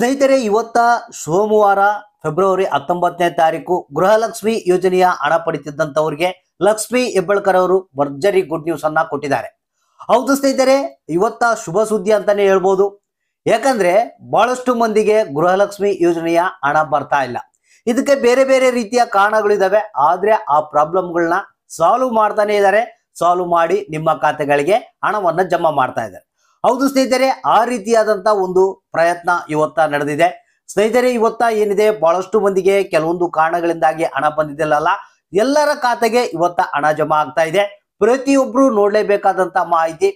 ಸ್ನೇಹಿತರೆ ಇವತ್ತ ಸೋಮವಾರ ಫೆಬ್ರವರಿ ಹತ್ತೊಂಬತ್ತನೇ ತಾರೀಕು ಗೃಹಲಕ್ಷ್ಮಿ ಯೋಜನೆಯ ಹಣ ಪಡಿತಿದ್ದಂಥವ್ರಿಗೆ ಲಕ್ಷ್ಮಿ ಹೆಬ್ಬಳ್ಕರ್ ಅವರು ಭರ್ಜರಿ ಗುಡ್ ನ್ಯೂಸ್ ಅನ್ನ ಕೊಟ್ಟಿದ್ದಾರೆ ಹೌದು ಸ್ನೇಹಿತರೆ ಇವತ್ತ ಶುಭ ಸುದ್ದಿ ಅಂತಾನೆ ಹೇಳ್ಬೋದು ಯಾಕಂದ್ರೆ ಬಹಳಷ್ಟು ಮಂದಿಗೆ ಗೃಹಲಕ್ಷ್ಮಿ ಯೋಜನೆಯ ಹಣ ಬರ್ತಾ ಇಲ್ಲ ಇದಕ್ಕೆ ಬೇರೆ ಬೇರೆ ರೀತಿಯ ಕಾರಣಗಳಿದಾವೆ ಆದ್ರೆ ಆ ಪ್ರಾಬ್ಲಮ್ಗಳನ್ನ ಸಾಲ್ವ್ ಮಾಡ್ತಾನೆ ಇದ್ದಾರೆ ಸಾಲ್ವ್ ಮಾಡಿ ನಿಮ್ಮ ಖಾತೆಗಳಿಗೆ ಹಣವನ್ನ ಜಮಾ ಮಾಡ್ತಾ ಇದ್ದಾರೆ ಹೌದು ಸ್ನೇಹಿತರೆ ಆ ರೀತಿಯಾದಂತ ಒಂದು ಪ್ರಯತ್ನ ಇವತ್ತ ನಡೆದಿದೆ ಸ್ನೇಹಿತರೆ ಇವತ್ತ ಏನಿದೆ ಬಹಳಷ್ಟು ಮಂದಿಗೆ ಕೆಲವೊಂದು ಕಾರಣಗಳಿಂದಾಗಿ ಹಣ ಅಲ್ಲ ಎಲ್ಲರ ಖಾತೆಗೆ ಇವತ್ತ ಹಣ ಜಮಾ ಆಗ್ತಾ ಇದೆ ಪ್ರತಿಯೊಬ್ರು ನೋಡ್ಲೇಬೇಕಾದಂತ ಮಾಹಿತಿ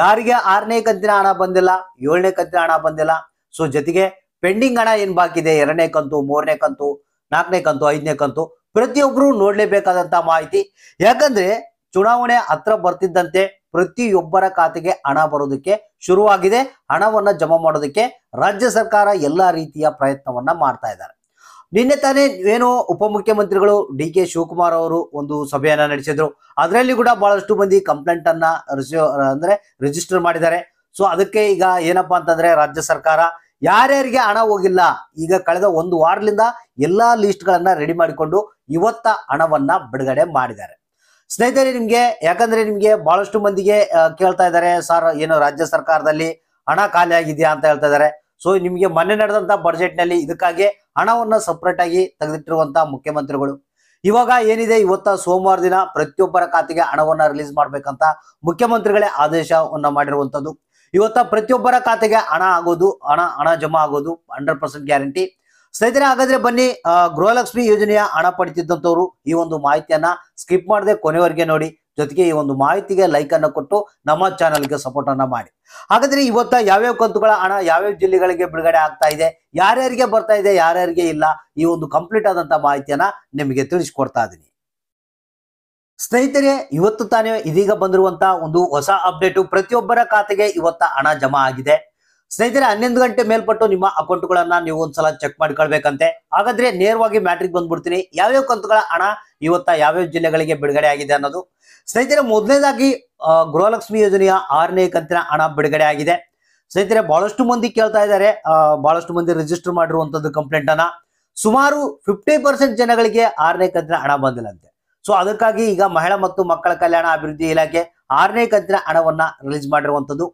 ಯಾರಿಗೆ ಆರನೇ ಕಂತಿನ ಹಣ ಬಂದಿಲ್ಲ ಏಳನೇ ಕಂತಿನ ಹಣ ಬಂದಿಲ್ಲ ಸೊ ಜೊತೆಗೆ ಪೆಂಡಿಂಗ್ ಹಣ ಏನ್ ಬಾಕಿದೆ ಎರಡನೇ ಕಂತು ಮೂರನೇ ಕಂತು ನಾಲ್ಕನೇ ಕಂತು ಐದನೇ ಕಂತು ಪ್ರತಿಯೊಬ್ರು ನೋಡ್ಲೇಬೇಕಾದಂತ ಮಾಹಿತಿ ಯಾಕಂದ್ರೆ ಚುನಾವಣೆ ಹತ್ರ ಬರ್ತಿದ್ದಂತೆ ಪ್ರತಿಯೊಬ್ಬರ ಖಾತೆಗೆ ಹಣ ಬರೋದಕ್ಕೆ ಶುರುವಾಗಿದೆ ಹಣವನ್ನು ಜಮಾ ಮಾಡೋದಕ್ಕೆ ರಾಜ್ಯ ಸರ್ಕಾರ ಎಲ್ಲ ರೀತಿಯ ಪ್ರಯತ್ನವನ್ನ ಮಾಡ್ತಾ ಇದ್ದಾರೆ ನಿನ್ನೆ ತಾನೇ ಏನು ಉಪಮುಖ್ಯಮಂತ್ರಿಗಳು ಡಿ ಕೆ ಶಿವಕುಮಾರ್ ಅವರು ಒಂದು ಸಭೆಯನ್ನ ನಡೆಸಿದ್ರು ಅದರಲ್ಲಿ ಕೂಡ ಬಹಳಷ್ಟು ಮಂದಿ ಕಂಪ್ಲೇಂಟ್ ಅನ್ನ ಅಂದ್ರೆ ರಿಜಿಸ್ಟರ್ ಮಾಡಿದ್ದಾರೆ ಸೊ ಅದಕ್ಕೆ ಈಗ ಏನಪ್ಪಾ ಅಂತಂದ್ರೆ ರಾಜ್ಯ ಸರ್ಕಾರ ಯಾರ್ಯಾರಿಗೆ ಹಣ ಹೋಗಿಲ್ಲ ಈಗ ಕಳೆದ ಒಂದು ವಾರದಿಂದ ಎಲ್ಲಾ ಲಿಸ್ಟ್ ಗಳನ್ನ ರೆಡಿ ಮಾಡಿಕೊಂಡು ಇವತ್ತ ಹಣವನ್ನ ಬಿಡುಗಡೆ ಮಾಡಿದ್ದಾರೆ ಸ್ನೇಹಿತರೆ ನಿಮ್ಗೆ ಯಾಕಂದ್ರೆ ನಿಮ್ಗೆ ಬಹಳಷ್ಟು ಮಂದಿಗೆ ಕೇಳ್ತಾ ಇದ್ದಾರೆ ಸರ್ ಏನು ರಾಜ್ಯ ಸರ್ಕಾರದಲ್ಲಿ ಹಣ ಖಾಲಿ ಆಗಿದೆಯಾ ಅಂತ ಹೇಳ್ತಾ ಇದ್ದಾರೆ ಸೊ ನಿಮ್ಗೆ ಮೊನ್ನೆ ನಡೆದಂತ ಬಜೆಟ್ ನಲ್ಲಿ ಇದಕ್ಕಾಗಿ ಹಣವನ್ನ ಸಪ್ರೇಟ್ ಆಗಿ ತೆಗೆದಿಟ್ಟಿರುವಂತಹ ಮುಖ್ಯಮಂತ್ರಿಗಳು ಇವಾಗ ಏನಿದೆ ಇವತ್ತ ಸೋಮವಾರ ದಿನ ಪ್ರತಿಯೊಬ್ಬರ ಖಾತೆಗೆ ಹಣವನ್ನ ರಿಲೀಸ್ ಮಾಡ್ಬೇಕಂತ ಮುಖ್ಯಮಂತ್ರಿಗಳೇ ಆದೇಶವನ್ನ ಮಾಡಿರುವಂತದ್ದು ಇವತ್ತ ಪ್ರತಿಯೊಬ್ಬರ ಖಾತೆಗೆ ಹಣ ಆಗೋದು ಹಣ ಹಣ ಜಮಾ ಆಗೋದು ಹಂಡ್ರೆಡ್ ಪರ್ಸೆಂಟ್ ಗ್ಯಾರಂಟಿ ಸ್ನೇಹಿತರೆ ಹಾಗಾದ್ರೆ ಬನ್ನಿ ಗೃಹಲಕ್ಷ್ಮಿ ಯೋಜನೆಯ ಹಣ ಪಡಿತಿದ್ದಂಥವ್ರು ಈ ಒಂದು ಮಾಹಿತಿಯನ್ನ ಸ್ಕಿಪ್ ಮಾಡದೆ ಕೊನೆವರೆಗೆ ನೋಡಿ ಜೊತೆಗೆ ಈ ಒಂದು ಮಾಹಿತಿಗೆ ಲೈಕ್ ಅನ್ನು ಕೊಟ್ಟು ನಮ್ಮ ಚಾನಲ್ಗೆ ಸಪೋರ್ಟ್ ಅನ್ನ ಮಾಡಿ ಹಾಗಾದ್ರೆ ಇವತ್ತ ಯಾವ್ಯಾವ ಕಂತುಗಳ ಹಣ ಯಾವ್ಯಾವ ಜಿಲ್ಲೆಗಳಿಗೆ ಬಿಡುಗಡೆ ಆಗ್ತಾ ಇದೆ ಯಾರ್ಯಾರಿಗೆ ಬರ್ತಾ ಇದೆ ಯಾರ್ಯಾರಿಗೆ ಇಲ್ಲ ಈ ಒಂದು ಕಂಪ್ಲೀಟ್ ಆದಂತ ಮಾಹಿತಿಯನ್ನ ನಿಮಗೆ ತಿಳಿಸ್ಕೊಡ್ತಾ ಇದ್ದೀನಿ ಸ್ನೇಹಿತರೆ ಇವತ್ತು ತಾನೇ ಇದೀಗ ಬಂದಿರುವಂತಹ ಒಂದು ಹೊಸ ಅಪ್ಡೇಟು ಪ್ರತಿಯೊಬ್ಬರ ಖಾತೆಗೆ ಇವತ್ತ ಹಣ ಜಮಾ ಆಗಿದೆ ಸ್ನೇಹಿತರೆ ಹನ್ನೊಂದು ಗಂಟೆ ಮೇಲ್ಪಟ್ಟು ನಿಮ್ಮ ಅಕೌಂಟ್ಗಳನ್ನ ನೀವು ಒಂದ್ಸಲ ಚೆಕ್ ಮಾಡ್ಕೊಳ್ಬೇಕಂತೆ ಹಾಗಾದ್ರೆ ನೇರವಾಗಿ ಮ್ಯಾಟ್ರಿಕ್ ಬಂದ್ಬಿಡ್ತೀನಿ ಯಾವ್ಯಾವ ಕಂತುಗಳ ಹಣ ಇವತ್ತ ಯಾವ್ಯಾವ ಜಿಲ್ಲೆಗಳಿಗೆ ಬಿಡುಗಡೆ ಆಗಿದೆ ಅನ್ನೋದು ಸ್ನೇಹಿತರೆ ಮೊದಲನೇದಾಗಿ ಗೃಹಲಕ್ಷ್ಮಿ ಯೋಜನೆಯ ಆರನೇ ಕಂತಿನ ಹಣ ಬಿಡುಗಡೆ ಆಗಿದೆ ಸ್ನೇಹಿತರೆ ಬಹಳಷ್ಟು ಮಂದಿ ಕೇಳ್ತಾ ಇದ್ದಾರೆ ಬಹಳಷ್ಟು ಮಂದಿ ರಿಜಿಸ್ಟರ್ ಮಾಡಿರುವಂತದ್ದು ಕಂಪ್ಲೇಂಟ್ ಅನ್ನ ಸುಮಾರು ಫಿಫ್ಟಿ ಪರ್ಸೆಂಟ್ ಜನಗಳಿಗೆ ಆರನೇ ಕಂತಿನ ಹಣ ಬಂದಿಲ್ಲಂತೆ ಸೊ ಅದಕ್ಕಾಗಿ ಈಗ ಮಹಿಳಾ ಮತ್ತು ಮಕ್ಕಳ ಕಲ್ಯಾಣ ಅಭಿವೃದ್ಧಿ ಇಲಾಖೆ ಆರನೇ ಕಂತಿನ ಹಣವನ್ನ ರಿಲೀಸ್ ಮಾಡಿರುವಂತದ್ದು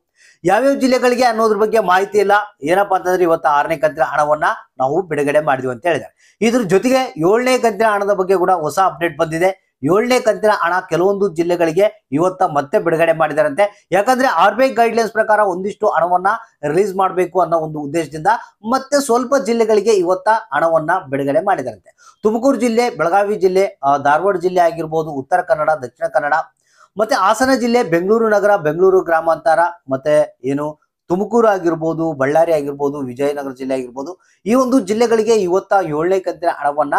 ಯಾವ್ಯಾವ ಜಿಲ್ಲೆಗಳಿಗೆ ಅನ್ನೋದ್ರ ಬಗ್ಗೆ ಮಾಹಿತಿ ಇಲ್ಲ ಏನಪ್ಪಾ ಅಂತಂದ್ರೆ ಇವತ್ತು ಆರನೇ ಕಂತಿನ ಹಣವನ್ನ ನಾವು ಬಿಡುಗಡೆ ಮಾಡಿದ್ವಿ ಅಂತ ಹೇಳಿದ್ದಾರೆ ಇದ್ರ ಜೊತೆಗೆ ಏಳನೇ ಕಂತಿನ ಹಣದ ಬಗ್ಗೆ ಕೂಡ ಹೊಸ ಅಪ್ಡೇಟ್ ಬಂದಿದೆ ಏಳನೇ ಕಂತಿನ ಹಣ ಕೆಲವೊಂದು ಜಿಲ್ಲೆಗಳಿಗೆ ಇವತ್ತ ಮತ್ತೆ ಬಿಡುಗಡೆ ಮಾಡಿದಾರಂತೆ ಯಾಕಂದ್ರೆ ಆರ್ ಬಿ ಐ ಗೈಡ್ಲೈನ್ಸ್ ಪ್ರಕಾರ ಒಂದಿಷ್ಟು ಹಣವನ್ನ ರಿಲೀಸ್ ಮಾಡಬೇಕು ಅನ್ನೋ ಒಂದು ಉದ್ದೇಶದಿಂದ ಮತ್ತೆ ಸ್ವಲ್ಪ ಜಿಲ್ಲೆಗಳಿಗೆ ಇವತ್ತ ಹಣವನ್ನ ಬಿಡುಗಡೆ ಮಾಡಿದಾರಂತೆ ತುಮಕೂರು ಜಿಲ್ಲೆ ಬೆಳಗಾವಿ ಜಿಲ್ಲೆ ಧಾರವಾಡ ಜಿಲ್ಲೆ ಆಗಿರ್ಬೋದು ಉತ್ತರ ಕನ್ನಡ ದಕ್ಷಿಣ ಕನ್ನಡ ಮತ್ತೆ ಹಾಸನ ಜಿಲ್ಲೆ ಬೆಂಗಳೂರು ನಗರ ಬೆಂಗಳೂರು ಗ್ರಾಮಾಂತರ ಮತ್ತೆ ಏನು ತುಮಕೂರು ಆಗಿರ್ಬೋದು ಬಳ್ಳಾರಿ ಆಗಿರ್ಬೋದು ವಿಜಯನಗರ ಜಿಲ್ಲೆ ಆಗಿರ್ಬೋದು ಈ ಒಂದು ಜಿಲ್ಲೆಗಳಿಗೆ ಇವತ್ತ ಏಳನೇ ಕಂತಿನ ಹಣವನ್ನ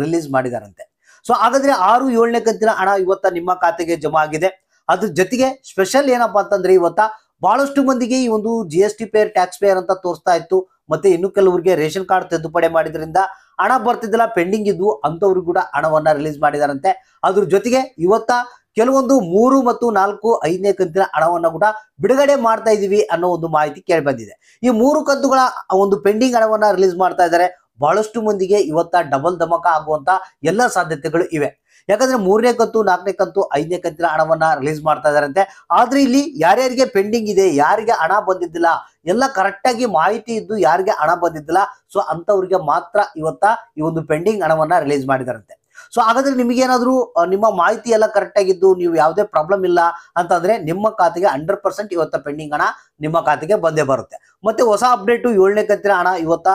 ರಿಲೀಸ್ ಮಾಡಿದಾರಂತೆ ಸೊ ಹಾಗಾದ್ರೆ ಆರು ಏಳನೇ ಕಂತಿನ ಹಣ ಇವತ್ತ ನಿಮ್ಮ ಖಾತೆಗೆ ಜಮಾ ಆಗಿದೆ ಅದ್ರ ಜೊತೆಗೆ ಸ್ಪೆಷಲ್ ಏನಪ್ಪಾ ಅಂತಂದ್ರೆ ಇವತ್ತ ಬಹಳಷ್ಟು ಮಂದಿಗೆ ಈ ಒಂದು ಜಿ ಎಸ್ ಟಿ ಪೇರ್ ಟ್ಯಾಕ್ಸ್ ಪೇಯರ್ ಅಂತ ತೋರಿಸ್ತಾ ಇತ್ತು ಮತ್ತೆ ಇನ್ನು ಕೆಲವರಿಗೆ ರೇಷನ್ ಕಾರ್ಡ್ ತಿದ್ದುಪಡಿ ಮಾಡಿದ್ರಿಂದ ಹಣ ಬರ್ತಿದ್ದಿಲ್ಲ ಪೆಂಡಿಂಗ್ ಇದ್ದು ಅಂತವ್ರಿಗೂ ಕೂಡ ಹಣವನ್ನ ರಿಲೀಸ್ ಮಾಡಿದಾರಂತೆ ಅದ್ರ ಜೊತೆಗೆ ಇವತ್ತ ಕೆಲವೊಂದು ಮೂರು ಮತ್ತು ನಾಲ್ಕು ಐದನೇ ಕಂತಿನ ಹಣವನ್ನು ಕೂಡ ಬಿಡುಗಡೆ ಮಾಡ್ತಾ ಇದೀವಿ ಅನ್ನೋ ಒಂದು ಮಾಹಿತಿ ಕೇಳಿ ಬಂದಿದೆ ಈ ಮೂರು ಕಂತುಗಳ ಒಂದು ಪೆಂಡಿಂಗ್ ಹಣವನ್ನ ರಿಲೀಸ್ ಮಾಡ್ತಾ ಇದ್ದಾರೆ ಬಹಳಷ್ಟು ಮಂದಿಗೆ ಇವತ್ತ ಡಬಲ್ ಧಮಕ ಆಗುವಂತ ಎಲ್ಲ ಸಾಧ್ಯತೆಗಳು ಇವೆ ಯಾಕಂದ್ರೆ ಮೂರನೇ ಕಂತು ನಾಲ್ಕನೇ ಕಂತು ಐದನೇ ಕಂತಿನ ಹಣವನ್ನ ರಿಲೀಸ್ ಮಾಡ್ತಾ ಇದಾರಂತೆ ಆದ್ರೆ ಇಲ್ಲಿ ಯಾರ್ಯಾರಿಗೆ ಪೆಂಡಿಂಗ್ ಇದೆ ಯಾರಿಗೆ ಹಣ ಬಂದಿದ್ದಿಲ್ಲ ಎಲ್ಲ ಕರೆಕ್ಟ್ ಆಗಿ ಮಾಹಿತಿ ಇದ್ದು ಯಾರಿಗೆ ಹಣ ಬಂದಿದ್ದಿಲ್ಲ ಸೊ ಅಂತವ್ರಿಗೆ ಮಾತ್ರ ಇವತ್ತ ಈ ಒಂದು ಪೆಂಡಿಂಗ್ ಹಣವನ್ನ ರಿಲೀಸ್ ಮಾಡಿದಾರಂತೆ ಸೊ ಹಾಗಾದ್ರೆ ಏನಾದ್ರು ನಿಮ್ಮ ಮಾಹಿತಿ ಎಲ್ಲ ಕರೆಕ್ಟ್ ಆಗಿದ್ದು ನೀವು ಯಾವುದೇ ಪ್ರಾಬ್ಲಮ್ ಇಲ್ಲ ಅಂತಂದ್ರೆ ನಿಮ್ಮ ಖಾತೆಗೆ ಹಂಡ್ರೆಡ್ ಪರ್ಸೆಂಟ್ ಇವತ್ತ ಪೆಂಡಿಂಗ್ ಹಣ ನಿಮ್ಮ ಖಾತೆಗೆ ಬಂದೇ ಬರುತ್ತೆ ಮತ್ತೆ ಹೊಸ ಅಪ್ಡೇಟು ಏಳನೇ ಕಂತಿನ ಹಣ ಇವತ್ತ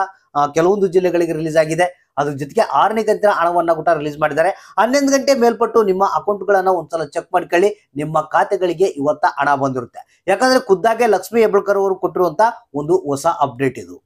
ಕೆಲವೊಂದು ಜಿಲ್ಲೆಗಳಿಗೆ ರಿಲೀಸ್ ಆಗಿದೆ ಅದ್ರ ಜೊತೆಗೆ ಆರನೇ ಕಂತಿನ ಹಣವನ್ನ ಕೂಡ ರಿಲೀಸ್ ಮಾಡಿದ್ದಾರೆ ಹನ್ನೊಂದು ಗಂಟೆ ಮೇಲ್ಪಟ್ಟು ನಿಮ್ಮ ಗಳನ್ನ ಒಂದ್ಸಲ ಚೆಕ್ ಮಾಡ್ಕೊಳ್ಳಿ ನಿಮ್ಮ ಖಾತೆಗಳಿಗೆ ಇವತ್ತ ಹಣ ಬಂದಿರುತ್ತೆ ಯಾಕಂದ್ರೆ ಖುದ್ದಾಗೆ ಲಕ್ಷ್ಮೀ ಹೆಬ್ಬಳ್ಕರ್ ಅವರು ಕೊಟ್ಟಿರುವಂತ ಒಂದು ಹೊಸ ಅಪ್ಡೇಟ್ ಇದು